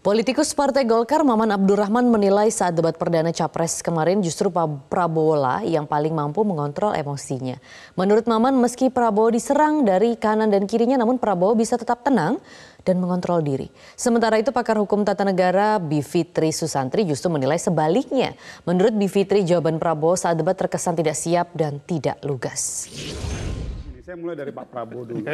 Politikus Partai Golkar Maman Abdurrahman menilai saat debat perdana Capres kemarin justru Pak Prabowo lah yang paling mampu mengontrol emosinya. Menurut Maman meski Prabowo diserang dari kanan dan kirinya namun Prabowo bisa tetap tenang dan mengontrol diri. Sementara itu pakar hukum tata negara Bivitri Susantri justru menilai sebaliknya. Menurut Bivitri jawaban Prabowo saat debat terkesan tidak siap dan tidak lugas. Saya mulai dari Pak Prabowo dulu.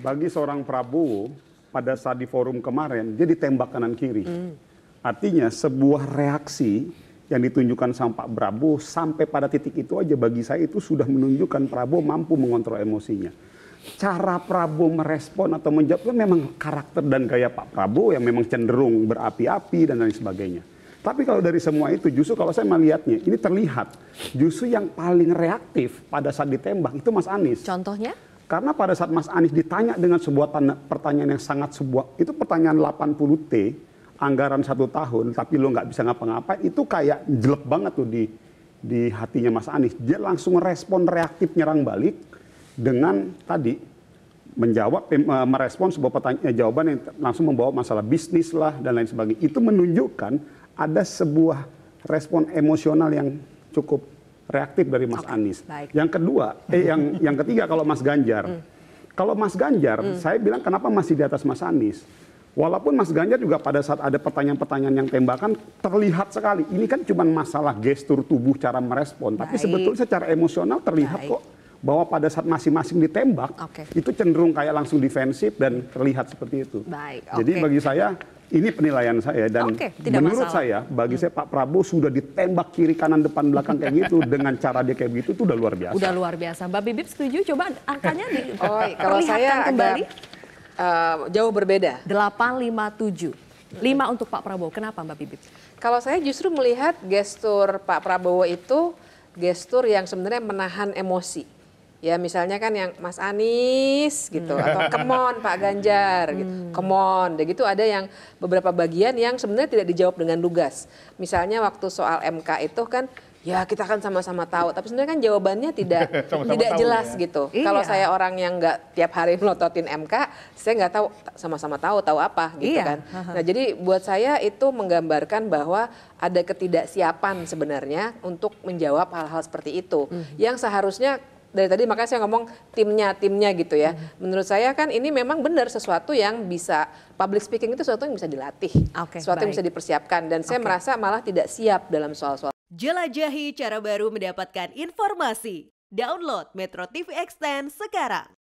Bagi seorang Prabowo pada saat di forum kemarin dia ditembak kanan kiri. Hmm. Artinya sebuah reaksi yang ditunjukkan sama Pak Prabowo sampai pada titik itu aja bagi saya itu sudah menunjukkan Prabowo mampu mengontrol emosinya. Cara Prabowo merespon atau menjawab itu memang karakter dan gaya Pak Prabowo yang memang cenderung berapi-api dan lain sebagainya. Tapi kalau dari semua itu justru kalau saya melihatnya ini terlihat justru yang paling reaktif pada saat ditembak itu Mas Anies. Contohnya? Karena pada saat Mas Anies ditanya dengan sebuah tanda, pertanyaan yang sangat sebuah, itu pertanyaan 80T, anggaran satu tahun, tapi lo nggak bisa ngapa-ngapain, itu kayak jelek banget tuh di di hatinya Mas Anies. Dia langsung respon reaktif nyerang balik dengan tadi menjawab eh, merespon sebuah pertanyaan eh, jawaban yang langsung membawa masalah bisnis lah dan lain sebagainya. Itu menunjukkan ada sebuah respon emosional yang cukup reaktif dari Mas okay. Anies. Baik. Yang kedua, eh yang yang ketiga kalau Mas Ganjar. mm. Kalau Mas Ganjar, mm. saya bilang kenapa masih di atas Mas Anies? Walaupun Mas Ganjar juga pada saat ada pertanyaan-pertanyaan yang tembakan terlihat sekali. Ini kan cuma masalah gestur tubuh cara merespon, Baik. tapi sebetulnya secara emosional terlihat Baik. kok bahwa pada saat masing-masing ditembak okay. itu cenderung kayak langsung defensif dan terlihat seperti itu. Baik, okay. Jadi bagi saya ini penilaian saya dan okay, menurut masalah. saya bagi hmm. saya Pak Prabowo sudah ditembak kiri kanan depan belakang kayak gitu dengan cara dia kayak gitu itu udah luar biasa. Udah luar biasa. Mbak Bibip setuju coba angkanya di oh, kalau saya kembali. Agak, uh, eh, jauh berbeda. 857. 5 untuk Pak Prabowo. Kenapa Mbak Bibip? Kalau saya justru melihat gestur Pak Prabowo itu gestur yang sebenarnya menahan emosi ya misalnya kan yang Mas Anies gitu hmm. atau kemon Pak Ganjar hmm. gitu kemon hmm. gitu ada yang beberapa bagian yang sebenarnya tidak dijawab dengan lugas misalnya waktu soal MK itu kan ya kita kan sama-sama tahu tapi sebenarnya kan jawabannya tidak tidak jelas ya. gitu iya. kalau saya orang yang nggak tiap hari melototin MK saya nggak tahu sama-sama tahu tahu apa gitu iya. kan nah jadi buat saya itu menggambarkan bahwa ada ketidaksiapan sebenarnya untuk menjawab hal-hal seperti itu -hmm. yang seharusnya dari tadi makanya saya ngomong timnya timnya gitu ya. Hmm. Menurut saya kan ini memang benar sesuatu yang bisa public speaking itu sesuatu yang bisa dilatih, okay, sesuatu baik. yang bisa dipersiapkan dan okay. saya merasa malah tidak siap dalam soal-soal. Jelajahi cara baru mendapatkan informasi. Download Metro TV Extend sekarang.